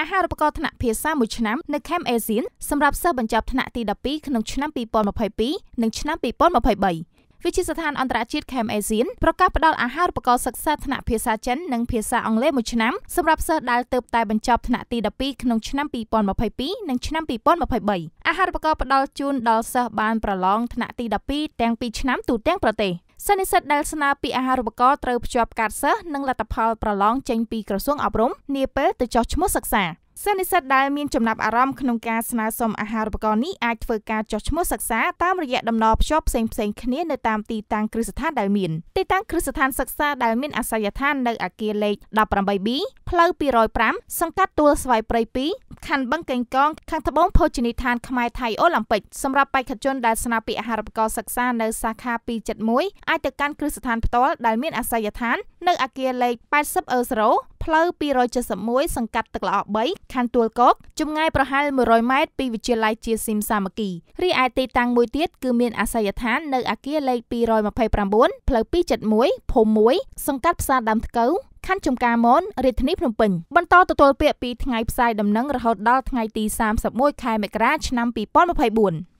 អាហារូបករណ៍ថ្នាក់ភាសាមួយឆ្នាំនៅ Camp Asian សម្រាប់សិស្សបញ្ចប់ថ្នាក់ទី12ក្នុងឆ្នាំ2022និងឆ្នាំ2023វិទ្យាស្ថានអន្តរជាតិ Camp Asian ប្រកាសផ្តល់អាហារូបករណ៍សិក្សាថ្នាក់ភាសាចិននិងភាសាអង់គ្លេសមួយឆ្នាំសម្រាប់សិស្សដែលទើបតែបញ្ចប់ថ្នាក់ទី12ក្នុងឆ្នាំ2022និងឆ្នាំ2023អាហារូបករណ៍ផ្តល់ជូនដល់សិស្សបានប្រឡងថ្នាក់ទី12ទាំងពីរឆ្នាំទូទាំងប្រទេសសិស្សនិស្សិតដែលស្នើពីអាហារូបករណ៍ត្រូវភ្ជាប់កាតសិស្សនិងលទ្ធផលប្រឡងចេញពីក្រសួងអប់រំនាពេលទៅចុះឈ្មោះសិក្សាសិស្សនិស្សិតដែលមានចំណាប់អារម្មណ៍ក្នុងការស្នើសុំអាហារូបករណ៍នេះអាចធ្វើការចុះឈ្មោះសិក្សាតាមរយៈតំណភ្ជាប់ផ្សេងផ្សេងគ្នានៅតាមទីតាំងគ្រឹះស្ថានដែលមានទីតាំងគ្រឹះស្ថានសិក្សាដែលមានអាសយដ្ឋាននៅអគារលេខ 18B ផ្លូវ205សង្កាត់ទួលស្វាយព្រៃ2ខណ្ឌបឹងកេងកងខាងត្បូងភោជនីយដ្ឋានខ្មែរថៃអូឡ িম্প ិកសម្រាប់បេក្ខជនដែលស្នើពាក្យអាហារូបករណ៍សិក្សានៅសាខា271អាចទៅកាន់គ្រឹះស្ថានផ្ទាល់ដែលមានអាសយដ្ឋាននៅអគារលេខ 80E0 ផ្លូវ271សង្កាត់ទឹកល្អ3ខណ្ឌទួលគោកចម្ងាយប្រហែល100ម៉ែត្រពីវិទ្យាល័យជាស៊ីមសាមគ្គីរីឯទីតាំងមួយទៀតគឺមានអាសយដ្ឋាននៅអាគារលេខ229ផ្លូវ271ភូមិ1សង្កាត់ផ្សារដើមថ្កូវខណ្ឌចំការមនរាជធានីភ្នំពេញបន្តទទួលពាក្យពីថ្ងៃផ្សាយដំណឹងរហូតដល់ថ្ងៃទី31ខែមករាឆ្នាំ2024